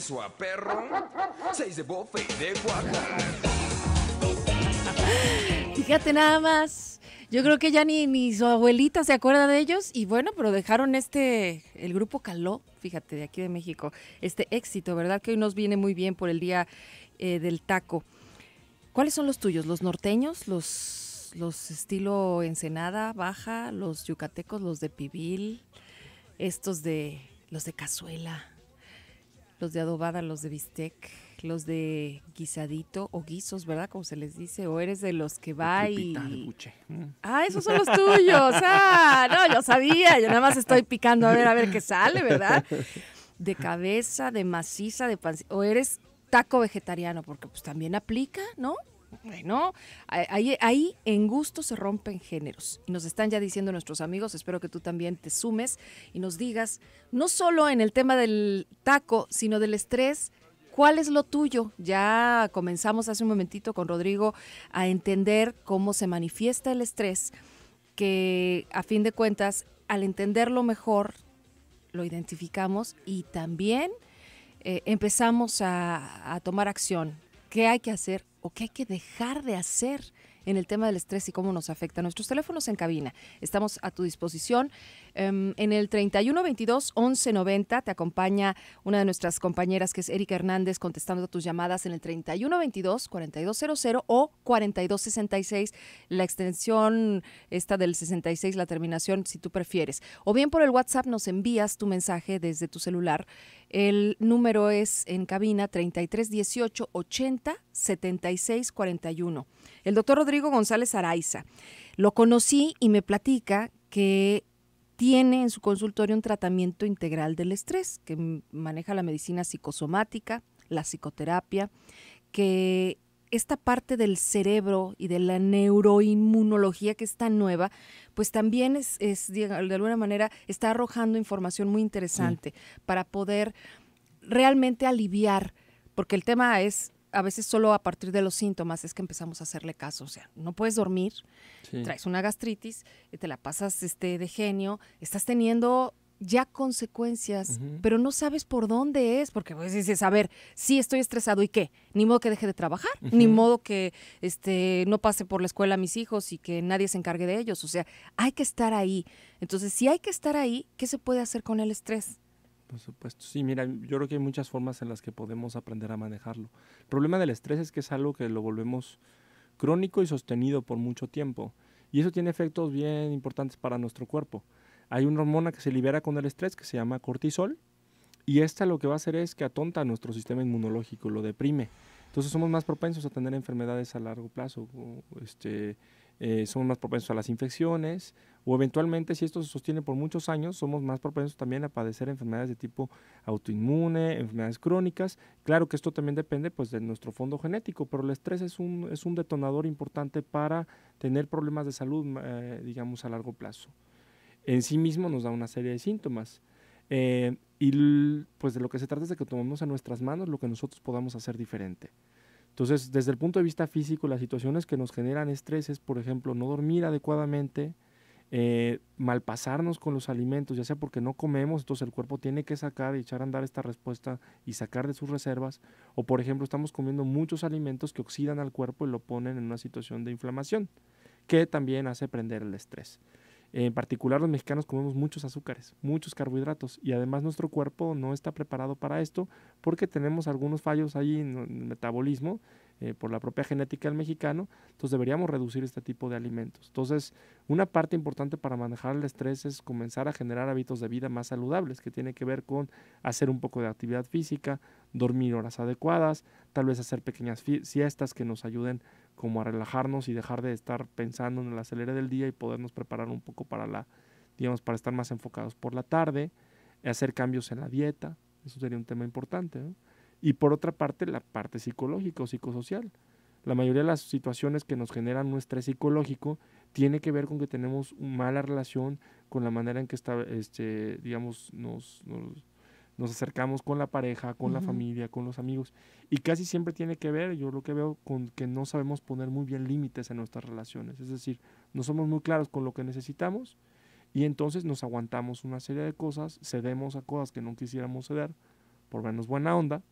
Su a perro, seis de bofe y de guaca. Fíjate nada más. Yo creo que ya ni, ni su abuelita se acuerda de ellos. Y bueno, pero dejaron este, el grupo Caló, fíjate, de aquí de México, este éxito, ¿verdad? Que hoy nos viene muy bien por el día eh, del taco. ¿Cuáles son los tuyos? ¿Los norteños? ¿Los, los estilo Ensenada, Baja? ¿Los yucatecos? ¿Los de Pibil? ¿Estos de los de Cazuela? los de adobada, los de bistec, los de guisadito o guisos, ¿verdad? Como se les dice, o eres de los que va y... Mm. Ah, esos son los tuyos. Ah, no, yo sabía, yo nada más estoy picando a ver, a ver qué sale, ¿verdad? De cabeza, de maciza, de pan... O eres taco vegetariano, porque pues también aplica, ¿no? Bueno, ahí, en gusto se rompen géneros. Nos están ya diciendo nuestros amigos, espero que tú también te sumes y nos digas, no solo en el tema del taco, sino del estrés, ¿cuál es lo tuyo? Ya comenzamos hace un momentito con Rodrigo a entender cómo se manifiesta el estrés, que a fin de cuentas, al entenderlo mejor, lo identificamos y también eh, empezamos a tomar acción. ¿Qué hay que hacer qué hay que dejar de hacer en el tema del estrés y cómo nos afecta. Nuestros teléfonos en cabina, estamos a tu disposición. Em, en el 3122-1190 te acompaña una de nuestras compañeras que es Erika Hernández contestando tus llamadas en el 3122-4200 o 4266, la extensión esta del 66, la terminación si tú prefieres. O bien por el WhatsApp nos envías tu mensaje desde tu celular el número es en cabina 3318 80 76 41. El doctor Rodrigo González Araiza. Lo conocí y me platica que tiene en su consultorio un tratamiento integral del estrés, que maneja la medicina psicosomática, la psicoterapia, que esta parte del cerebro y de la neuroinmunología que es tan nueva, pues también es, de alguna manera, está arrojando información muy interesante para poder realmente aliviar, porque el tema es a veces solo a partir de los síntomas es que empezamos a hacerle caso. O sea, no puedes dormir, traes una gastritis, te la pasas este, de genio, estás teniendo ya consecuencias, pero no sabes por dónde es, porque pues dices, a ver, sí estoy estresado y qué, ni modo que deje de trabajar, ni modo que este no pase por la escuela a mis hijos y que nadie se encargue de ellos, o sea, hay que estar ahí. Entonces, si hay que estar ahí, ¿qué se puede hacer con el estrés? Por supuesto, sí, mira, yo creo que hay muchas formas en las que podemos aprender a manejarlo. El problema del estrés es que es algo que lo volvemos crónico y sostenido por mucho tiempo, y eso tiene efectos bien importantes para nuestro cuerpo hay una hormona que se libera con el estrés que se llama cortisol y esta lo que va a hacer es que atonta nuestro sistema inmunológico, lo deprime. Entonces somos más propensos a tener enfermedades a largo plazo, este, eh, somos más propensos a las infecciones o eventualmente si esto se sostiene por muchos años, somos más propensos también a padecer enfermedades de tipo autoinmune, enfermedades crónicas. Claro que esto también depende pues, de nuestro fondo genético, pero el estrés es un, detonador importante para tener problemas de salud, eh, digamos, a largo plazo en sí mismo nos da una serie de síntomas. Eh, y pues de lo que se trata es de que tomemos a nuestras manos lo que nosotros podamos hacer diferente. Entonces, desde el punto de vista físico, las situaciones que nos generan estrés es, por ejemplo, no dormir adecuadamente, eh, malpasarnos con los alimentos, ya sea porque no comemos, entonces el cuerpo tiene que sacar y echar a andar esta respuesta y sacar de sus reservas, o por ejemplo estamos comiendo muchos alimentos que oxidan al cuerpo y lo ponen en una situación de inflamación, que también hace prender el estrés. En particular los mexicanos comemos muchos azúcares, muchos carbohidratos y además nuestro cuerpo no está preparado para esto porque tenemos algunos fallos ahí en el metabolismo eh, por la propia genética del mexicano, entonces deberíamos reducir este tipo de alimentos. Entonces, una parte importante para manejar el estrés es comenzar a generar hábitos de vida más saludables, que tiene que ver con hacer un poco de actividad física, dormir horas adecuadas, tal vez hacer pequeñas siestas que nos ayuden como a relajarnos y dejar de estar pensando en el acelere del día y podernos preparar un poco para la, digamos, para estar más enfocados por la tarde, hacer cambios en la dieta, eso sería un tema importante. Y por otra parte, la parte psicológica o psicosocial. La mayoría de las situaciones que nos generan un estrés psicológico tiene que ver con que tenemos una mala relación con la manera en que está, este, digamos, nos nos acercamos con la pareja, con la familia, con los amigos. Y casi siempre tiene que ver, yo lo que veo, con que no sabemos poner muy bien límites en nuestras relaciones. Es decir, no somos muy claros con lo que necesitamos y entonces nos aguantamos una serie de cosas, cedemos a cosas que no quisiéramos ceder por vernos buena onda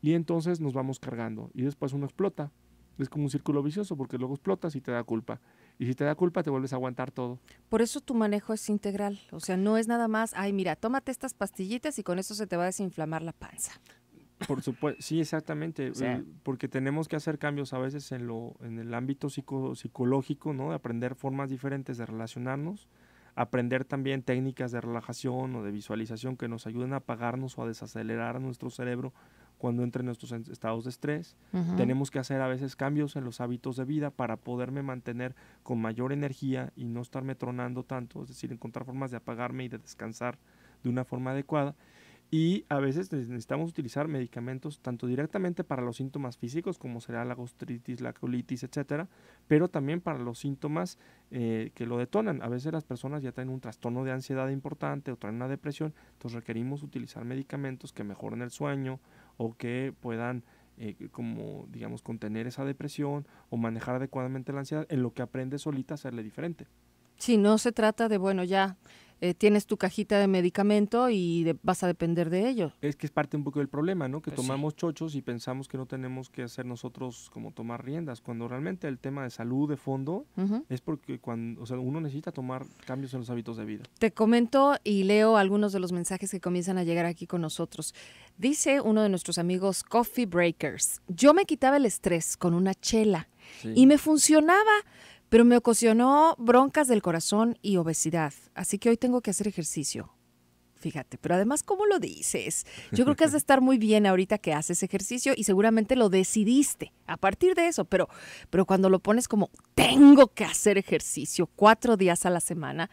y entonces nos vamos cargando y después uno explota. Es como un círculo vicioso porque luego explotas y te da culpa y si te da culpa, te vuelves a aguantar todo. Por eso tu manejo es integral. O sea, no es nada más, ay, mira, tómate estas pastillitas y con eso se te va a desinflamar la panza. Por supuesto, sí, exactamente. Eh, porque tenemos que hacer cambios a veces en, lo, en el ámbito psicológico, ¿no? De aprender formas diferentes de relacionarnos, aprender también técnicas de relajación o de visualización que nos ayuden a apagarnos o a desacelerar nuestro cerebro cuando entren nuestros estados de estrés. Tenemos que hacer a veces cambios en los hábitos de vida para poderme mantener con mayor energía y no estarme tronando tanto, es decir, encontrar formas de apagarme y de descansar de una forma adecuada. Y a veces necesitamos utilizar medicamentos tanto directamente para los síntomas físicos, como será la gastritis, la colitis, etcétera, pero también para los síntomas eh, que lo detonan. A veces las personas ya tienen un trastorno de ansiedad importante o traen una depresión, entonces requerimos utilizar medicamentos que mejoren el sueño, o que puedan eh, como digamos contener esa depresión o manejar adecuadamente la ansiedad en lo que aprende solita a hacerle diferente. Sí, no se trata de, bueno, ya eh, tienes tu cajita de medicamento y vas a depender de ello. Es que es parte un poco del problema, ¿no? Que pues tomamos chochos y pensamos que no tenemos que hacer nosotros como tomar riendas, cuando realmente el tema de salud de fondo es porque cuando, sea, uno necesita tomar cambios en los hábitos de vida. Te comento y leo algunos de los mensajes que comienzan a llegar aquí con nosotros. Dice uno de nuestros amigos Coffee Breakers, yo me quitaba el estrés con una chela y me funcionaba pero me ocasionó broncas del corazón y obesidad, así que hoy tengo que hacer ejercicio. Fíjate, pero además, ¿cómo lo dices? Yo creo que has de estar muy bien ahorita que haces ejercicio y seguramente lo decidiste a partir de eso, pero, pero cuando lo pones como, tengo que hacer ejercicio cuatro días a la semana,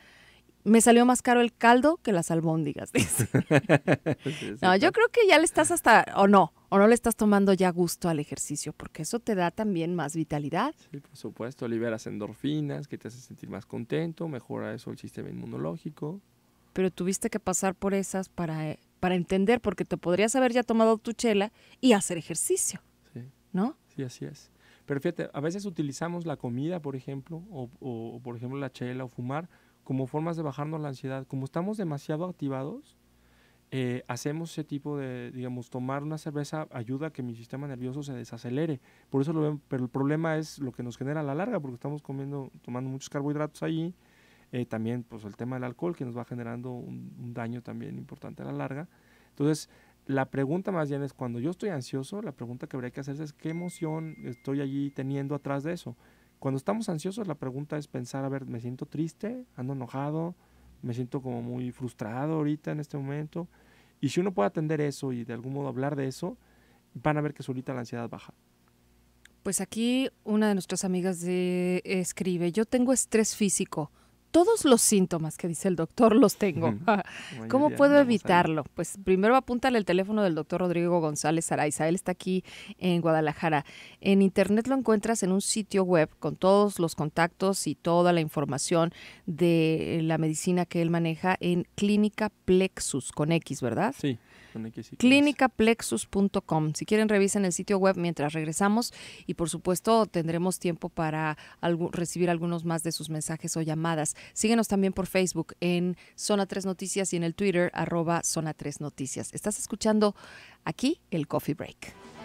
me salió más caro el caldo que las albóndigas, No, yo creo que ya le estás hasta, o no, o no le estás tomando ya gusto al ejercicio, porque eso te da también más vitalidad. Sí, por supuesto, liberas endorfinas que te hacen sentir más contento, mejora eso el sistema inmunológico. Pero tuviste que pasar por esas para, eh, para entender, porque te podrías haber ya tomado tu chela y hacer ejercicio, sí. ¿no? Sí, así es. Pero fíjate, a veces utilizamos la comida, por ejemplo, o por ejemplo la chela o fumar, como formas de bajarnos la ansiedad. Como estamos demasiado activados, eh, hacemos ese tipo de, digamos, tomar una cerveza ayuda a que mi sistema nervioso se desacelere. Por eso lo pero el problema es lo que nos genera a la larga, porque estamos comiendo, tomando muchos carbohidratos ahí. Eh, también, pues, el tema del alcohol que nos va generando un, daño también importante a la larga. Entonces, la pregunta más bien es, cuando yo estoy ansioso, la pregunta que habría que hacerse es, ¿qué emoción estoy allí teniendo atrás de eso? Cuando estamos ansiosos, la pregunta es pensar, a ver, ¿me siento triste? ¿Ando enojado? me siento como muy frustrado ahorita en este momento. Y si uno puede atender eso y de algún modo hablar de eso, van a ver que solita la ansiedad baja. Pues aquí una de nuestras amigas escribe, yo tengo estrés físico, todos los síntomas que dice el doctor los tengo. ¿Cómo puedo evitarlo? Pues primero apúntale el teléfono del doctor Rodrigo González Araiza. Él está aquí en Guadalajara. En internet lo encuentras en un sitio web con todos los contactos y toda la información de la medicina que él maneja en Clínica Plexus con X, ¿verdad? Sí, clinicaplexus.com. Si quieren, revisen el sitio web mientras regresamos y por supuesto tendremos tiempo para recibir algunos más de sus mensajes o llamadas. Síguenos también por Facebook en Zona 3 Noticias y en el Twitter arroba Zona 3 Noticias. Estás escuchando aquí el Coffee Break.